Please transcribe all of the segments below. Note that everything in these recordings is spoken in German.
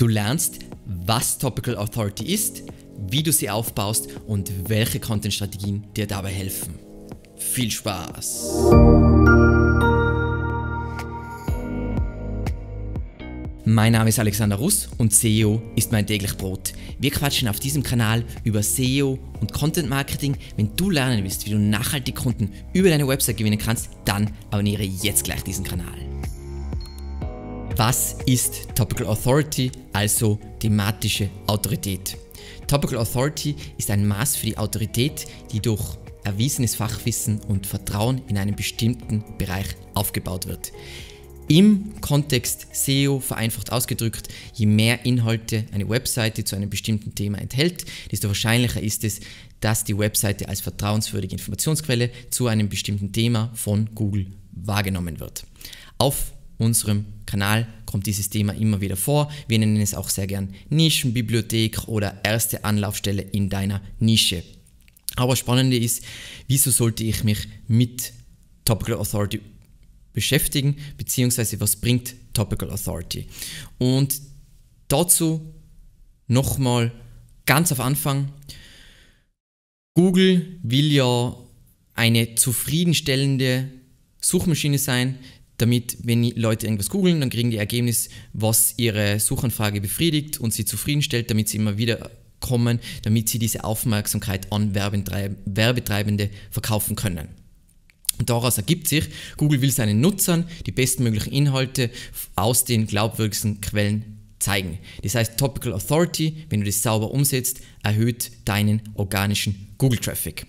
Du lernst, was Topical Authority ist, wie du sie aufbaust und welche Content-Strategien dir dabei helfen. Viel Spaß! Mein Name ist Alexander Russ und SEO ist mein täglich Brot. Wir quatschen auf diesem Kanal über SEO und Content Marketing. Wenn du lernen willst, wie du nachhaltig Kunden über deine Website gewinnen kannst, dann abonniere jetzt gleich diesen Kanal. Was ist Topical Authority, also thematische Autorität? Topical Authority ist ein Maß für die Autorität, die durch erwiesenes Fachwissen und Vertrauen in einem bestimmten Bereich aufgebaut wird. Im Kontext SEO vereinfacht ausgedrückt, je mehr Inhalte eine Webseite zu einem bestimmten Thema enthält, desto wahrscheinlicher ist es, dass die Webseite als vertrauenswürdige Informationsquelle zu einem bestimmten Thema von Google wahrgenommen wird. Auf unserem Kanal kommt dieses Thema immer wieder vor. Wir nennen es auch sehr gern Nischenbibliothek oder erste Anlaufstelle in deiner Nische. Aber spannend ist, wieso sollte ich mich mit Topical Authority beschäftigen, beziehungsweise was bringt Topical Authority? Und dazu nochmal ganz auf Anfang. Google will ja eine zufriedenstellende Suchmaschine sein, damit, wenn Leute irgendwas googeln, dann kriegen die Ergebnis, was ihre Suchanfrage befriedigt und sie zufriedenstellt, damit sie immer wieder kommen, damit sie diese Aufmerksamkeit an Werbetreibende verkaufen können. Und daraus ergibt sich, Google will seinen Nutzern die bestmöglichen Inhalte aus den glaubwürdigsten Quellen zeigen. Das heißt, Topical Authority, wenn du das sauber umsetzt, erhöht deinen organischen Google-Traffic.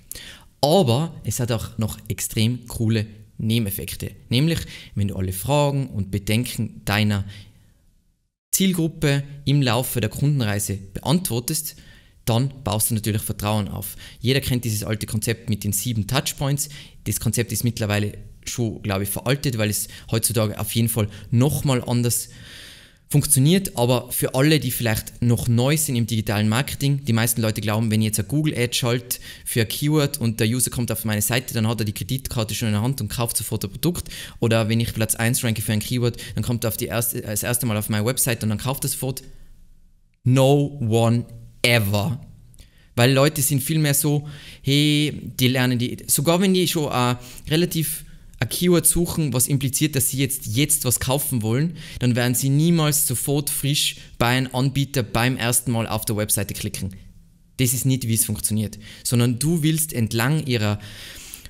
Aber es hat auch noch extrem coole Nebeneffekte. Nämlich, wenn du alle Fragen und Bedenken deiner Zielgruppe im Laufe der Kundenreise beantwortest, dann baust du natürlich Vertrauen auf. Jeder kennt dieses alte Konzept mit den sieben Touchpoints. Das Konzept ist mittlerweile schon, glaube ich, veraltet, weil es heutzutage auf jeden Fall nochmal anders ist Funktioniert aber für alle, die vielleicht noch neu sind im digitalen Marketing. Die meisten Leute glauben, wenn ich jetzt eine Google-Ad schalte für ein Keyword und der User kommt auf meine Seite, dann hat er die Kreditkarte schon in der Hand und kauft sofort ein Produkt. Oder wenn ich Platz 1 ranke für ein Keyword, dann kommt er auf die erste, das erste Mal auf meine Website und dann kauft er sofort. No one ever. Weil Leute sind viel mehr so, hey, die lernen die, sogar wenn die schon äh, relativ ein Keyword suchen, was impliziert, dass sie jetzt, jetzt was kaufen wollen, dann werden sie niemals sofort frisch bei einem Anbieter beim ersten Mal auf der Webseite klicken. Das ist nicht, wie es funktioniert, sondern du willst entlang ihrer,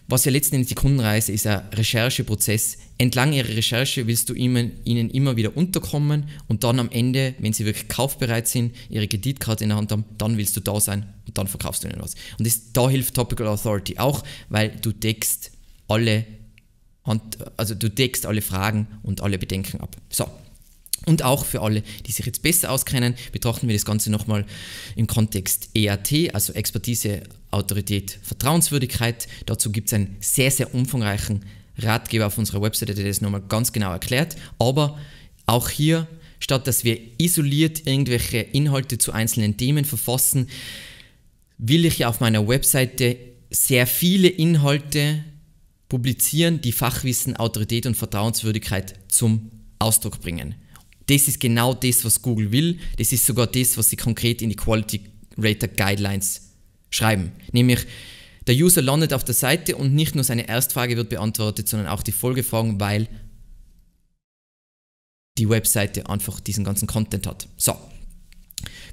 was ja letzten Endes die Kundenreise ist, ein Rechercheprozess, entlang ihrer Recherche willst du ihnen immer wieder unterkommen und dann am Ende, wenn sie wirklich kaufbereit sind, ihre Kreditkarte in der Hand haben, dann willst du da sein und dann verkaufst du ihnen was. Und das, da hilft Topical Authority auch, weil du deckst alle und also du deckst alle Fragen und alle Bedenken ab. So. Und auch für alle, die sich jetzt besser auskennen, betrachten wir das Ganze nochmal im Kontext EAT, also Expertise, Autorität, Vertrauenswürdigkeit. Dazu gibt es einen sehr, sehr umfangreichen Ratgeber auf unserer Webseite, der das nochmal ganz genau erklärt. Aber auch hier, statt dass wir isoliert irgendwelche Inhalte zu einzelnen Themen verfassen, will ich ja auf meiner Webseite sehr viele Inhalte publizieren, die Fachwissen, Autorität und Vertrauenswürdigkeit zum Ausdruck bringen. Das ist genau das, was Google will. Das ist sogar das, was sie konkret in die Quality Rater Guidelines schreiben. Nämlich, der User landet auf der Seite und nicht nur seine Erstfrage wird beantwortet, sondern auch die Folgefragen, weil die Webseite einfach diesen ganzen Content hat. So,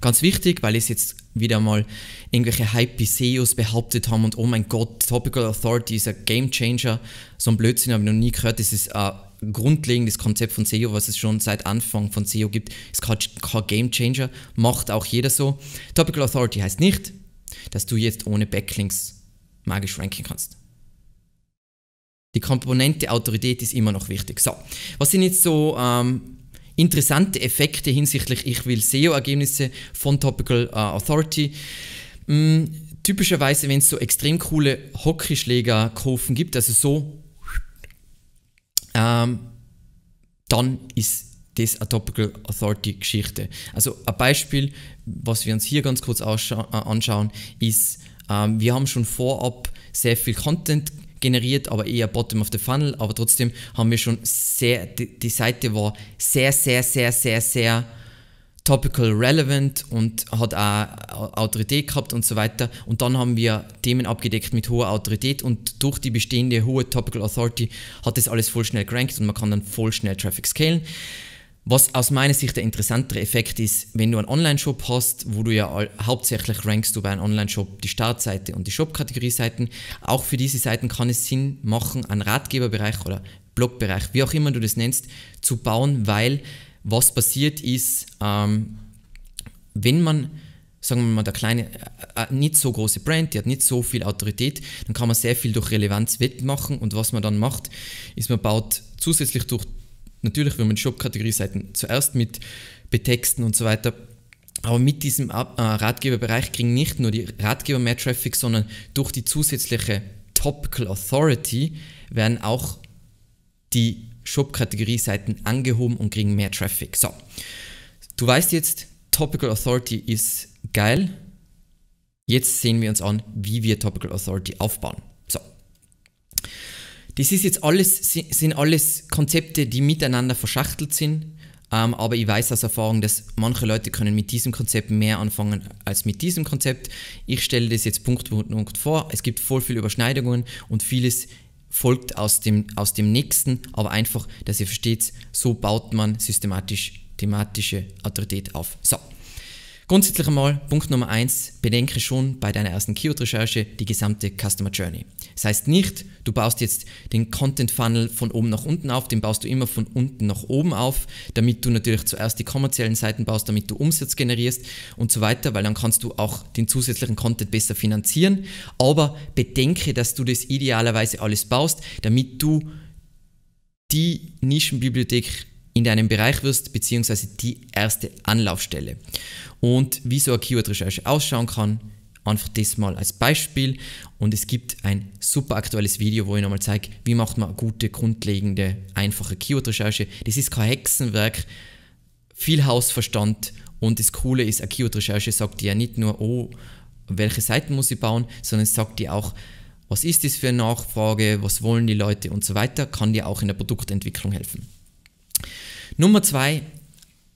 Ganz wichtig, weil es jetzt wieder mal irgendwelche hype seos behauptet haben und oh mein Gott, Topical Authority ist ein Game Changer. So ein Blödsinn habe ich noch nie gehört. Das ist ein grundlegendes Konzept von SEO, was es schon seit Anfang von SEO gibt. Ist kein, kein Game Changer, macht auch jeder so. Topical Authority heißt nicht, dass du jetzt ohne Backlinks magisch ranken kannst. Die Komponente Autorität ist immer noch wichtig. So, was sind jetzt so ähm, interessante Effekte hinsichtlich, ich will SEO-Ergebnisse von Topical äh, Authority. Hm, typischerweise, wenn es so extrem coole Hockeyschlägerkurven gibt, also so, ähm, dann ist das eine Topical Authority Geschichte. Also ein Beispiel, was wir uns hier ganz kurz äh, anschauen, ist, ähm, wir haben schon vorab sehr viel Content gemacht generiert, aber eher bottom of the funnel. Aber trotzdem haben wir schon sehr, die, die Seite war sehr, sehr, sehr, sehr, sehr topical relevant und hat auch Autorität gehabt und so weiter. Und dann haben wir Themen abgedeckt mit hoher Autorität und durch die bestehende hohe Topical Authority hat das alles voll schnell gerankt und man kann dann voll schnell Traffic scalen. Was aus meiner Sicht der interessantere Effekt ist, wenn du einen Online-Shop hast, wo du ja hauptsächlich rankst du bei einem Online-Shop die Startseite und die Shop-Kategorie-Seiten. Auch für diese Seiten kann es Sinn machen, einen Ratgeberbereich oder Blogbereich, wie auch immer du das nennst, zu bauen, weil was passiert ist, ähm, wenn man sagen wir mal, der kleine, äh, äh nicht so große Brand, die hat nicht so viel Autorität, dann kann man sehr viel durch Relevanz wettmachen und was man dann macht, ist, man baut zusätzlich durch Natürlich, wenn man shop kategorie seiten zuerst mit betexten und so weiter. Aber mit diesem äh, Ratgeberbereich kriegen nicht nur die Ratgeber mehr Traffic, sondern durch die zusätzliche Topical Authority werden auch die shop kategorie seiten angehoben und kriegen mehr Traffic. So, du weißt jetzt, Topical Authority ist geil. Jetzt sehen wir uns an, wie wir Topical Authority aufbauen. Das ist jetzt alles, sind alles Konzepte, die miteinander verschachtelt sind. Ähm, aber ich weiß aus Erfahrung, dass manche Leute können mit diesem Konzept mehr anfangen als mit diesem Konzept. Ich stelle das jetzt Punkt für Punkt vor. Es gibt voll viele Überschneidungen und vieles folgt aus dem, aus dem nächsten, aber einfach, dass ihr versteht, so baut man systematisch thematische Autorität auf. So, Grundsätzlich einmal, Punkt Nummer eins: bedenke schon bei deiner ersten Keyword-Recherche die gesamte Customer Journey. Das heißt nicht, du baust jetzt den Content-Funnel von oben nach unten auf, den baust du immer von unten nach oben auf, damit du natürlich zuerst die kommerziellen Seiten baust, damit du Umsatz generierst und so weiter, weil dann kannst du auch den zusätzlichen Content besser finanzieren. Aber bedenke, dass du das idealerweise alles baust, damit du die Nischenbibliothek in deinem Bereich wirst, beziehungsweise die erste Anlaufstelle. Und wie so eine Keyword-Recherche ausschauen kann, einfach das mal als Beispiel. Und es gibt ein super aktuelles Video, wo ich nochmal zeige, wie macht man eine gute, grundlegende, einfache Keyword-Recherche. Das ist kein Hexenwerk, viel Hausverstand und das Coole ist, eine Keyword-Recherche sagt dir ja nicht nur, oh, welche Seiten muss ich bauen, sondern es sagt dir auch, was ist das für eine Nachfrage, was wollen die Leute und so weiter, kann dir auch in der Produktentwicklung helfen. Nummer zwei,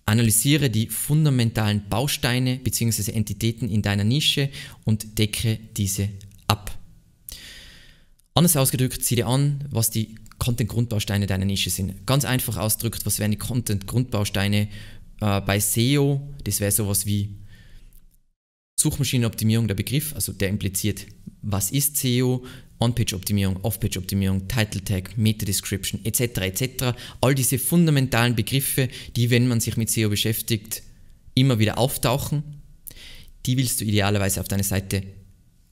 analysiere die fundamentalen Bausteine bzw. Entitäten in deiner Nische und decke diese ab. Anders ausgedrückt, sieh dir an, was die Content-Grundbausteine deiner Nische sind. Ganz einfach ausgedrückt, was wären die Content-Grundbausteine äh, bei SEO? Das wäre sowas wie Suchmaschinenoptimierung der Begriff, also der impliziert, was ist SEO, On-Page-Optimierung, Off-Page-Optimierung, Title-Tag, Meta-Description etc. etc. All diese fundamentalen Begriffe, die, wenn man sich mit SEO beschäftigt, immer wieder auftauchen, die willst du idealerweise auf deiner Seite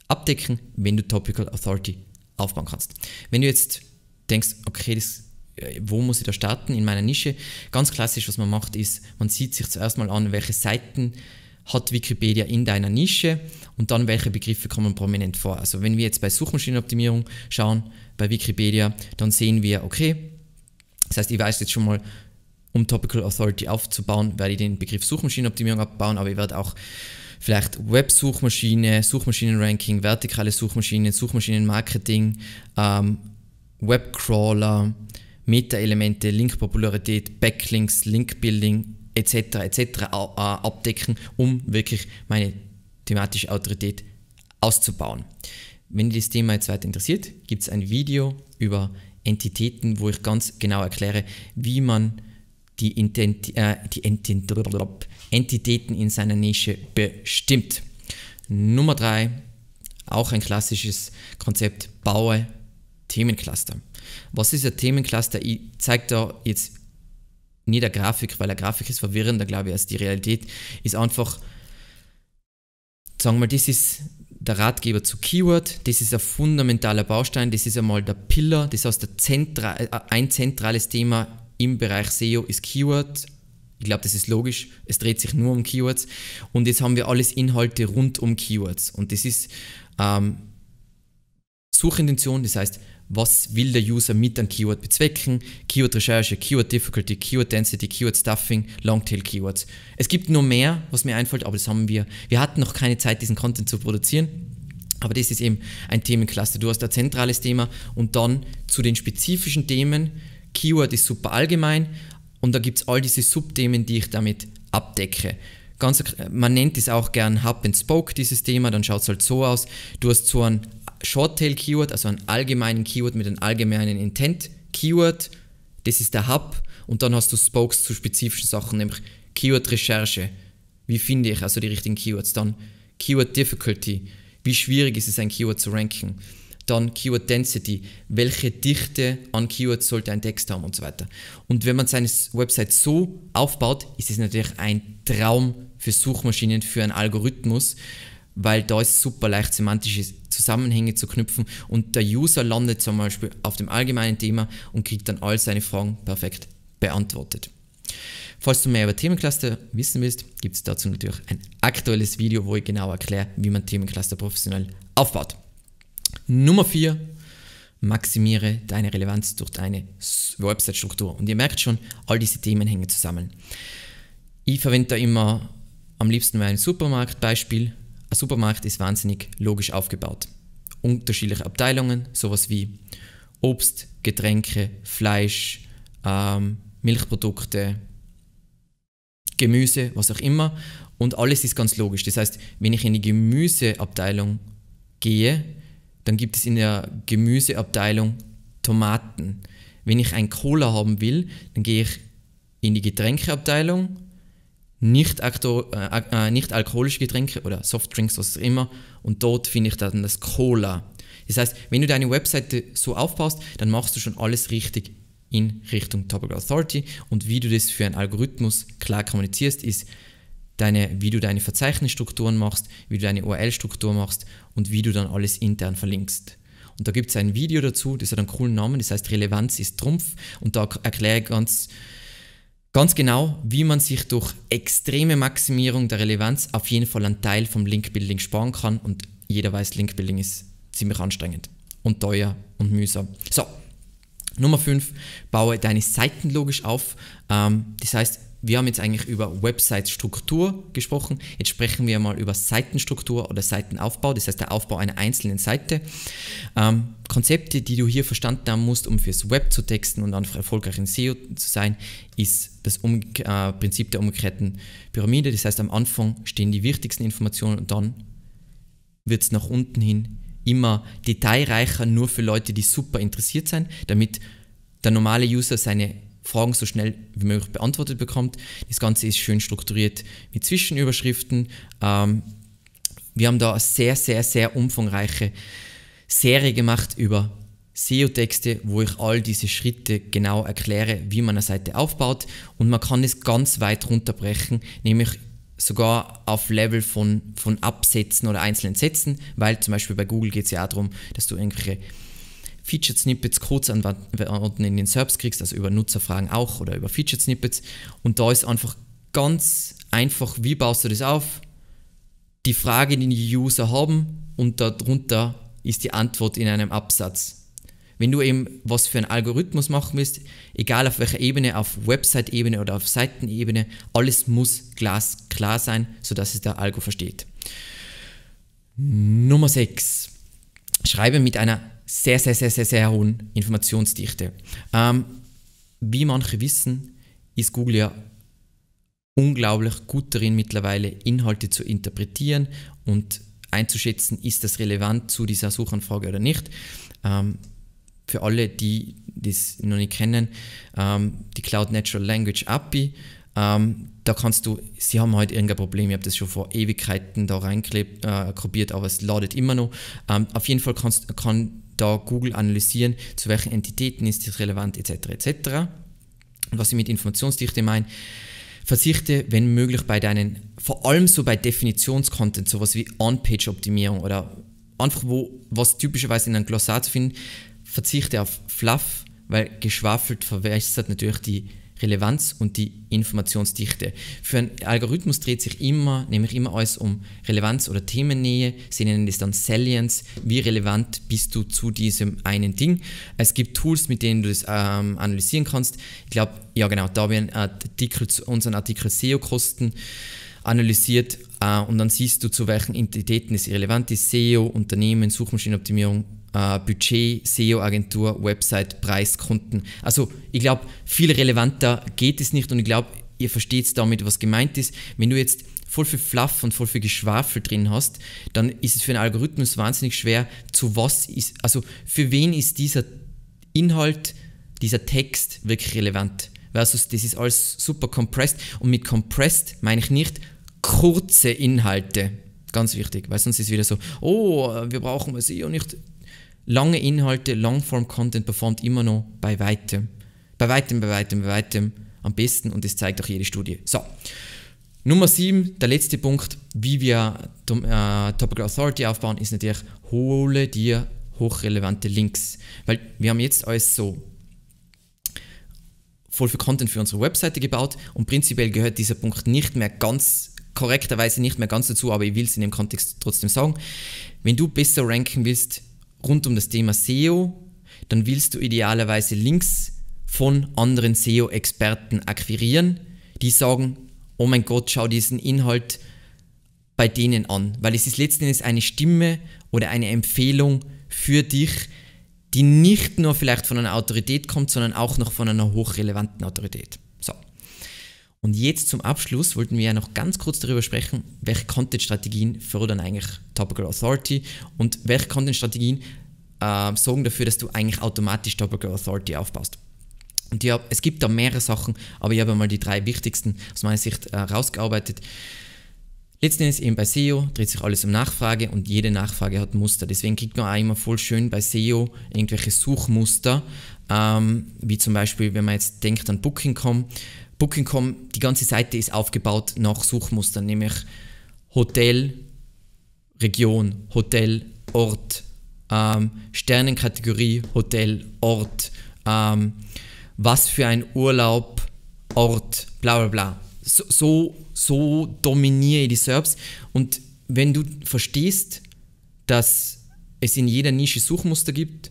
abdecken, wenn du Topical Authority aufbauen kannst. Wenn du jetzt denkst, okay, das, äh, wo muss ich da starten in meiner Nische? Ganz klassisch, was man macht, ist, man sieht sich zuerst mal an, welche Seiten hat Wikipedia in deiner Nische und dann welche Begriffe kommen prominent vor. Also wenn wir jetzt bei Suchmaschinenoptimierung schauen, bei Wikipedia, dann sehen wir, okay, das heißt, ich weiß jetzt schon mal, um Topical Authority aufzubauen, werde ich den Begriff Suchmaschinenoptimierung abbauen, aber ich werde auch vielleicht Web-Suchmaschine, Suchmaschinenranking, vertikale Suchmaschinen, Suchmaschinenmarketing, ähm, Webcrawler, Meta-Elemente, Link-Popularität, Backlinks, Link-Building etc. etc. abdecken, um wirklich meine thematische Autorität auszubauen. Wenn dich das Thema jetzt weiter interessiert, gibt es ein Video über Entitäten, wo ich ganz genau erkläre, wie man die, Intent äh, die Entent Entitäten in seiner Nische bestimmt. Nummer drei, auch ein klassisches Konzept, baue Themencluster. Was ist ein Themencluster? Ich zeige da jetzt nicht der Grafik, weil der Grafik ist verwirrender, glaube ich, als die Realität, ist einfach, sagen wir mal, das ist der Ratgeber zu Keyword, das ist ein fundamentaler Baustein, das ist einmal der Pillar, das heißt der Zentra äh, ein zentrales Thema im Bereich SEO ist Keyword. Ich glaube, das ist logisch, es dreht sich nur um Keywords und jetzt haben wir alles Inhalte rund um Keywords und das ist ähm, Suchintention, das heißt, was will der User mit einem Keyword bezwecken. Keyword-Recherche, Keyword-Difficulty, Keyword-Density, Keyword-Stuffing, Longtail-Keywords. Es gibt nur mehr, was mir einfällt, aber das haben wir. Wir hatten noch keine Zeit, diesen Content zu produzieren. Aber das ist eben ein Themencluster. Du hast ein zentrales Thema und dann zu den spezifischen Themen. Keyword ist super allgemein und da gibt es all diese Subthemen, die ich damit abdecke. Ganz, äh, man nennt es auch gern Hub and Spoke, dieses Thema, dann schaut es halt so aus. Du hast so einen Shorttail-Keyword, also einen allgemeinen Keyword mit einem allgemeinen Intent-Keyword. Das ist der Hub. Und dann hast du Spokes zu spezifischen Sachen, nämlich Keyword-Recherche. Wie finde ich also die richtigen Keywords? Dann Keyword-Difficulty. Wie schwierig ist es, ein Keyword zu ranken? Dann Keyword Density, welche Dichte an Keywords sollte ein Text haben und so weiter. Und wenn man seine Website so aufbaut, ist es natürlich ein Traum für Suchmaschinen, für einen Algorithmus, weil da ist super leicht semantische Zusammenhänge zu knüpfen und der User landet zum Beispiel auf dem allgemeinen Thema und kriegt dann all seine Fragen perfekt beantwortet. Falls du mehr über Themencluster wissen willst, gibt es dazu natürlich ein aktuelles Video, wo ich genau erkläre, wie man Themencluster professionell aufbaut. Nummer 4. Maximiere deine Relevanz durch deine Website-Struktur. Und ihr merkt schon, all diese Themen hängen zusammen. Ich verwende da immer am liebsten mein Supermarkt-Beispiel, ein Supermarkt ist wahnsinnig logisch aufgebaut. Unterschiedliche Abteilungen, sowas wie Obst, Getränke, Fleisch, ähm, Milchprodukte, Gemüse, was auch immer. Und alles ist ganz logisch. Das heißt, wenn ich in die Gemüseabteilung gehe, dann gibt es in der Gemüseabteilung Tomaten. Wenn ich ein Cola haben will, dann gehe ich in die Getränkeabteilung nicht, äh, äh, nicht alkoholische Getränke oder Softdrinks, was auch immer. Und dort finde ich dann das Cola. Das heißt, wenn du deine Webseite so aufbaust, dann machst du schon alles richtig in Richtung Topical Authority. Und wie du das für einen Algorithmus klar kommunizierst, ist, deine, wie du deine Verzeichnisstrukturen machst, wie du deine URL-Struktur machst und wie du dann alles intern verlinkst. Und da gibt es ein Video dazu, das hat einen coolen Namen, das heißt Relevanz ist Trumpf. Und da erkläre ich ganz Ganz genau, wie man sich durch extreme Maximierung der Relevanz auf jeden Fall einen Teil vom Link-Building sparen kann und jeder weiß, Link-Building ist ziemlich anstrengend und teuer und mühsam. So, Nummer 5, baue deine Seiten logisch auf. Ähm, das heißt, wir haben jetzt eigentlich über Website-Struktur gesprochen. Jetzt sprechen wir mal über Seitenstruktur oder Seitenaufbau, das heißt der Aufbau einer einzelnen Seite. Ähm, Konzepte, die du hier verstanden haben musst, um fürs Web zu texten und einfach erfolgreich in SEO zu sein, ist das um äh, Prinzip der umgekehrten Pyramide. Das heißt, am Anfang stehen die wichtigsten Informationen und dann wird es nach unten hin immer detailreicher, nur für Leute, die super interessiert sind, damit der normale User seine Fragen so schnell wie möglich beantwortet bekommt. Das Ganze ist schön strukturiert mit Zwischenüberschriften. Ähm, wir haben da eine sehr, sehr, sehr umfangreiche Serie gemacht über SEO-Texte, wo ich all diese Schritte genau erkläre, wie man eine Seite aufbaut. Und man kann es ganz weit runterbrechen, nämlich sogar auf Level von, von Absätzen oder einzelnen Sätzen, weil zum Beispiel bei Google geht es ja auch darum, dass du irgendwelche Featured Snippets Codes anwenden in den SERPs kriegst, also über Nutzerfragen auch oder über Featured Snippets. Und da ist einfach ganz einfach, wie baust du das auf? Die Frage, die die User haben und darunter ist die Antwort in einem Absatz. Wenn du eben was für einen Algorithmus machen willst, egal auf welcher Ebene, auf Website-Ebene oder auf Seitenebene, alles muss glasklar sein, sodass es der Algo versteht. Nummer 6. Schreibe mit einer sehr, sehr, sehr, sehr, sehr hohen Informationsdichte. Ähm, wie manche wissen, ist Google ja unglaublich gut darin, mittlerweile Inhalte zu interpretieren und einzuschätzen, ist das relevant zu dieser Suchanfrage oder nicht. Ähm, für alle, die das noch nicht kennen, ähm, die Cloud Natural Language API, ähm, da kannst du, sie haben halt irgendein Problem, ich habe das schon vor Ewigkeiten da reinkopiert, äh, aber es ladet immer noch. Ähm, auf jeden Fall kannst, kann da Google analysieren, zu welchen Entitäten ist das relevant etc. etc. Und was ich mit Informationsdichte meine, verzichte, wenn möglich, bei deinen, vor allem so bei Definitionscontent, sowas wie On-Page-Optimierung oder einfach wo, was typischerweise in einem Glossar zu finden, verzichte auf Fluff, weil geschwafelt verwässert natürlich die Relevanz und die Informationsdichte. Für einen Algorithmus dreht sich immer, nämlich immer alles um Relevanz oder Themennähe. Sie nennen das dann Salience. Wie relevant bist du zu diesem einen Ding? Es gibt Tools, mit denen du das ähm, analysieren kannst. Ich glaube, ja genau, da haben ich einen unseren Artikel SEO-Kosten analysiert äh, und dann siehst du, zu welchen Identitäten es relevant ist. SEO, Unternehmen, Suchmaschinenoptimierung, äh, Budget, SEO-Agentur, Website, Preis, Kunden. Also ich glaube, viel relevanter geht es nicht und ich glaube, ihr versteht damit, was gemeint ist. Wenn du jetzt voll viel Fluff und voll viel Geschwafel drin hast, dann ist es für einen Algorithmus wahnsinnig schwer, zu was ist, also für wen ist dieser Inhalt, dieser Text wirklich relevant. Versus, das ist alles super compressed und mit compressed meine ich nicht kurze Inhalte. Ganz wichtig, weil sonst ist es wieder so, oh, wir brauchen SEO nicht Lange Inhalte, Longform-Content performt immer noch bei weitem, bei weitem, bei weitem, bei weitem am besten und das zeigt auch jede Studie. So, Nummer 7, der letzte Punkt, wie wir äh, Topical Authority aufbauen, ist natürlich, hole dir hochrelevante Links. Weil wir haben jetzt alles so voll für Content für unsere Webseite gebaut und prinzipiell gehört dieser Punkt nicht mehr ganz korrekterweise nicht mehr ganz dazu, aber ich will es in dem Kontext trotzdem sagen. Wenn du besser ranken willst, rund um das Thema SEO, dann willst du idealerweise Links von anderen SEO-Experten akquirieren, die sagen, oh mein Gott, schau diesen Inhalt bei denen an, weil es ist letzten Endes eine Stimme oder eine Empfehlung für dich, die nicht nur vielleicht von einer Autorität kommt, sondern auch noch von einer hochrelevanten Autorität. Und jetzt zum Abschluss wollten wir ja noch ganz kurz darüber sprechen, welche Content-Strategien fördern eigentlich Topical Authority und welche Content-Strategien äh, sorgen dafür, dass du eigentlich automatisch Topical Authority aufbaust. Und ja, es gibt da mehrere Sachen, aber ich habe mal die drei wichtigsten aus meiner Sicht äh, rausgearbeitet. Letzten Endes eben bei SEO dreht sich alles um Nachfrage und jede Nachfrage hat Muster. Deswegen kriegt man auch immer voll schön bei SEO irgendwelche Suchmuster, ähm, wie zum Beispiel, wenn man jetzt denkt an Booking.com, Booking.com, die ganze Seite ist aufgebaut nach Suchmustern, nämlich Hotel, Region, Hotel, Ort, ähm, Sternenkategorie, Hotel, Ort, ähm, was für ein Urlaub, Ort, bla bla bla. So, so, so dominiere ich die Serbs. Und wenn du verstehst, dass es in jeder Nische Suchmuster gibt,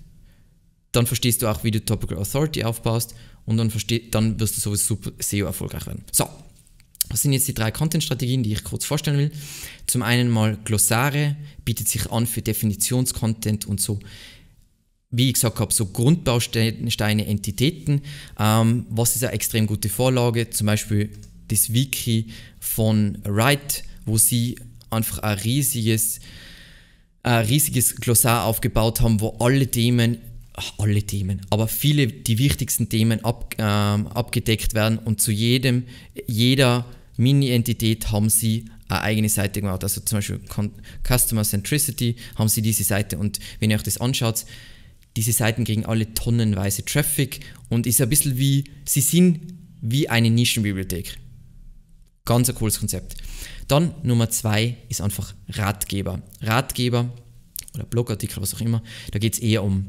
dann verstehst du auch, wie du Topical Authority aufbaust und dann, dann wirst du sowieso super SEO erfolgreich werden. So, was sind jetzt die drei Content-Strategien, die ich kurz vorstellen will. Zum einen mal Glossare, bietet sich an für Definitions-Content und so, wie ich gesagt habe, so Grundbausteine, Entitäten. Ähm, was ist eine extrem gute Vorlage? Zum Beispiel das Wiki von Wright, wo sie einfach ein riesiges, ein riesiges Glossar aufgebaut haben, wo alle Themen alle Themen, aber viele, die wichtigsten Themen ab, ähm, abgedeckt werden und zu jedem, jeder Mini-Entität haben sie eine eigene Seite gemacht. Also zum Beispiel Customer Centricity haben sie diese Seite und wenn ihr euch das anschaut, diese Seiten kriegen alle tonnenweise Traffic und ist ein bisschen wie, sie sind wie eine Nischenbibliothek. Ganz ein cooles Konzept. Dann Nummer zwei ist einfach Ratgeber. Ratgeber oder Blogartikel, was auch immer, da geht es eher um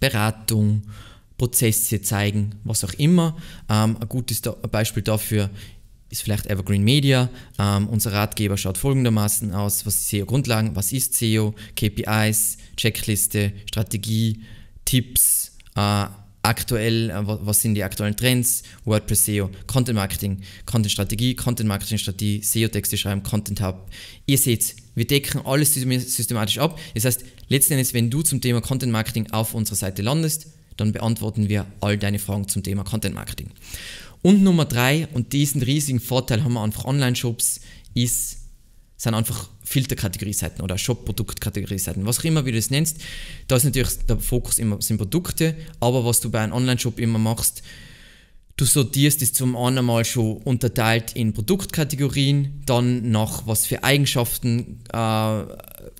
Beratung, Prozesse zeigen, was auch immer. Ähm, ein gutes Beispiel dafür ist vielleicht Evergreen Media. Ähm, unser Ratgeber schaut folgendermaßen aus: Was ist SEO-Grundlagen? Was ist SEO? KPIs, Checkliste, Strategie, Tipps, äh, aktuell, äh, was sind die aktuellen Trends? WordPress SEO, Content Marketing, Content Strategie, Content Marketing Strategie, SEO-Texte schreiben, Content Hub. Ihr seht, wir decken alles systematisch ab. Das heißt, Letzten Endes, wenn du zum Thema Content Marketing auf unserer Seite landest, dann beantworten wir all deine Fragen zum Thema Content Marketing. Und Nummer drei, und diesen riesigen Vorteil haben wir einfach Online-Shops, ist, sind einfach Filterkategorie-Seiten oder shop seiten was auch immer wie du es nennst. Da ist natürlich der Fokus immer sind Produkte, aber was du bei einem Online-Shop immer machst, Du sortierst es zum einen mal schon unterteilt in Produktkategorien, dann nach was für Eigenschaften äh,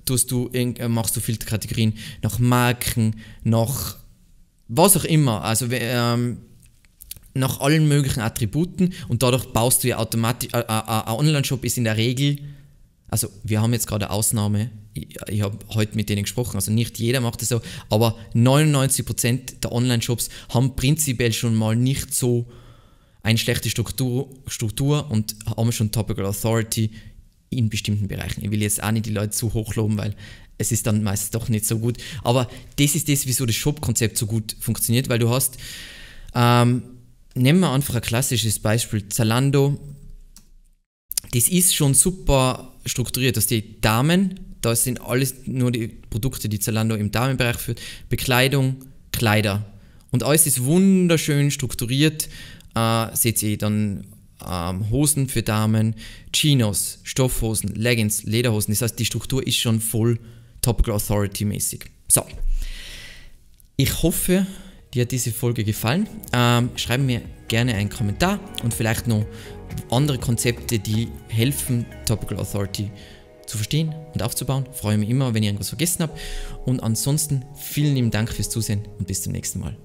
tust du, äh, machst du Filterkategorien, nach Marken, nach was auch immer. Also ähm, nach allen möglichen Attributen und dadurch baust du ja automatisch, äh, äh, äh, ein Online-Shop ist in der Regel also wir haben jetzt gerade eine Ausnahme, ich, ich habe heute mit denen gesprochen, also nicht jeder macht es so, aber 99% der Online-Shops haben prinzipiell schon mal nicht so eine schlechte Struktur, Struktur und haben schon Topical Authority in bestimmten Bereichen. Ich will jetzt auch nicht die Leute zu hoch loben, weil es ist dann meistens doch nicht so gut. Aber das ist das, wieso das Shop-Konzept so gut funktioniert, weil du hast, ähm, nehmen wir einfach ein klassisches Beispiel, Zalando. Das ist schon super strukturiert, dass die Damen, da sind alles nur die Produkte, die Zalando im Damenbereich führt, Bekleidung, Kleider. Und alles ist wunderschön strukturiert. Äh, seht ihr dann ähm, Hosen für Damen, Chinos, Stoffhosen, Leggings, Lederhosen. Das heißt, die Struktur ist schon voll Topical Authority mäßig. So. Ich hoffe, dir hat diese Folge gefallen. Ähm, schreib mir gerne einen Kommentar und vielleicht noch andere Konzepte, die helfen, Topical Authority zu verstehen und aufzubauen. Freue mich immer, wenn ihr irgendwas vergessen habt. Und ansonsten vielen lieben Dank fürs Zusehen und bis zum nächsten Mal.